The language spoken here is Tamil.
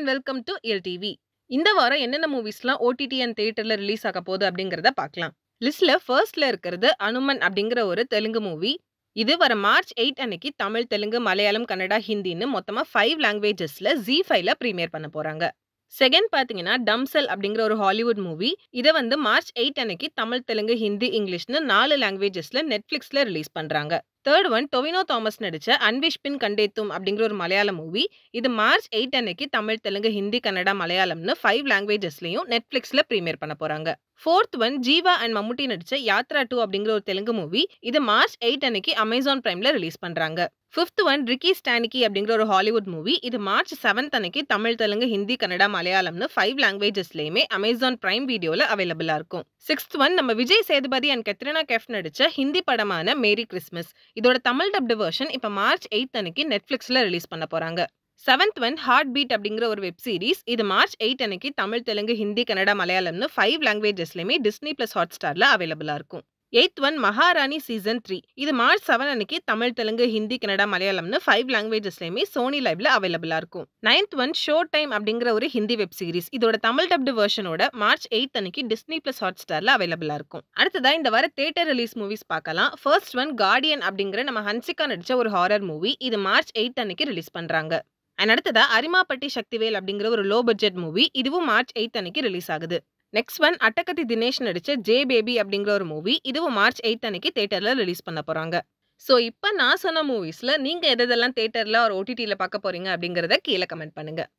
and welcome to L TV இந்த வாரம் என்னென்ன மூவிஸ்லாம் ஓடிடி அண்ட் தியேட்டர்ல ரிலீஸ் ஆக போகுது அப்படிங்கிறத பார்க்கலாம் லிஸ்ட்டில் ஃபர்ஸ்ட்ல இருக்கிறது அனுமன் அப்படிங்கிற ஒரு தெலுங்கு மூவி இது வர மார்ச் எயிட் அன்னைக்கு தமிழ் தெலுங்கு மலையாளம் கன்னடா ஹிந்தின்னு மொத்தமாக ஃபைவ் லாங்குவேஜஸில் ஜி ஃபைவ்ல ப்ரீமியர் பண்ண போகிறாங்க செகண்ட் பார்த்தீங்கன்னா டம்சல் அப்படிங்கிற ஒரு ஹாலிவுட் மூவி இதை வந்து மார்ச் எயிட் அன்னைக்கு தமிழ் தெலுங்கு ஹிந்தி இங்கிலீஷ்னு நாலு லாங்குவேஜஸில் நெட்ஃப்ளிக்ஸில் ரிலீஸ் பண்ணுறாங்க தேர்ட் ஒன் டொவினோ தாமஸ் நடித்த அன்விஷ் பின் கண்டேத்தும் அப்படிங்கிற ஒரு மலையாள மூவி இது மார்ச் எயிட் அன்னைக்கு தமிழ் தெலுங்கு ஹிந்தி கன்னடா மலையாளம்னு ஃபைவ் லாங்குவேஜஸ்லையும் நெட்ஃப்ளிக்ஸில் ப்ரீமியர் பண்ண போகிறாங்க fourth one Jiiva and Mammootty நடித்த யாத்ரா டூ அப்படிங்கிற ஒரு தெலுங்கு மூவி இது மார்ச் எயிட் அன்னைக்கு அமேசான் பிரைமில் ரிலீஸ் பண்ணுறாங்க ஃபிஃப்த் ஒன் ரிக்கி ஸ்டானிக்கி அப்படிங்கிற ஒரு ஹாலிவுட் மூவி இது மார்ச் செவன்த் அன்னைக்கு தமிழ் தெலுங்கு ஹிந்தி கன்னடா மலையாளம்னு ஃபைவ் லாங்குவேஜஸ்லையுமே அமேசான் பிரைம் வீடியோவில் அவைலபிளாக இருக்கும் சிக்ஸ்த் ஒன் நம்ம விஜய் சேதுபதி அண்ட் கத்ரினா கெஃப் நடித்த ஹிந்தி படமான மேரி கிறிஸ்மஸ் இதோட தமிழ் டப்டு வேர்ஷன் இப்போ மார்ச் எயித் அன்னைக்கு நெட்ஃப்ளிக்ஸில் ரிலீஸ் பண்ண போகிறாங்க செவன்த் ஒன் ஹார்ட் பீட் அப்படிங்கிற ஒரு வெப் சீரிஸ் இது மார்ச் எயிட் அன்னைக்கு தமிழ் தெலுங்கு ஹிந்தி கன்னடா மலையாளம்னு ஃபைவ் லாங்குவேஜஸ்லையுமே டிஸ்னி ப்ளஸ் ஹாட் ஸ்டாரில் அவைலபிளாக இருக்கும் eighth one Maharani season three இது மார்ச் செவன் அன்னைக்கு தமிழ் தெலுங்கு ஹிந்தி கன்னடா மலையாளம்னு ஃபைவ் லாங்குவேஜஸ்லையுமே சோனி லைவ்ல அவைலபிளா இருக்கும் நைன்த் ஒன் ஷோ டைம் அப்படிங்கிற ஒரு ஹிந்தி வெப் சீரிஸ் இதோட தமிழ் டப்டு வெர்ஷனோட மார்ச் எயித் அன்னைக்கு டிஸ்னி பிளஸ் ஹாட் ஸ்டார்ல அவைலபிளா இருக்கும் அடுத்ததா இந்த வர தேட்டர் ரிலீஸ் மூவிஸ் பார்க்கலாம் ஃபர்ஸ்ட் ஒன் கார்டியன் அப்படிங்கிற நம்ம ஹன்சிகா நடிச்ச ஒரு ஹாரர் மூவி இது மார்ச் எயித் அன்னைக்கு ரிலீஸ் பண்றாங்க அண்ட் அடுத்ததா அரிமாப்பட்டி சக்திவேல் அப்படிங்கிற ஒரு லோ பட்ஜெட் மூவி இதுவும் மார்ச் எயித் அன்னைக்கு ரிலீஸ் ஆகுது நெக்ஸ்ட் ஒன் அட்டகத்தி தினேஷ் நடித்த ஜே பேபி அப்படிங்கிற ஒரு மூவி இதுவும் மார்ச் எயித் அன்னைக்கு தேட்டரில் ரிலீஸ் பண்ண போகிறாங்க ஸோ இப்போ நான் சொன்ன மூவிஸில் நீங்கள் எதெல்லாம் தேட்டரில் ஒரு ஓடிடியில் பார்க்க போகிறீங்க அப்படிங்கிறத கீழே கமெண்ட் பண்ணுங்கள்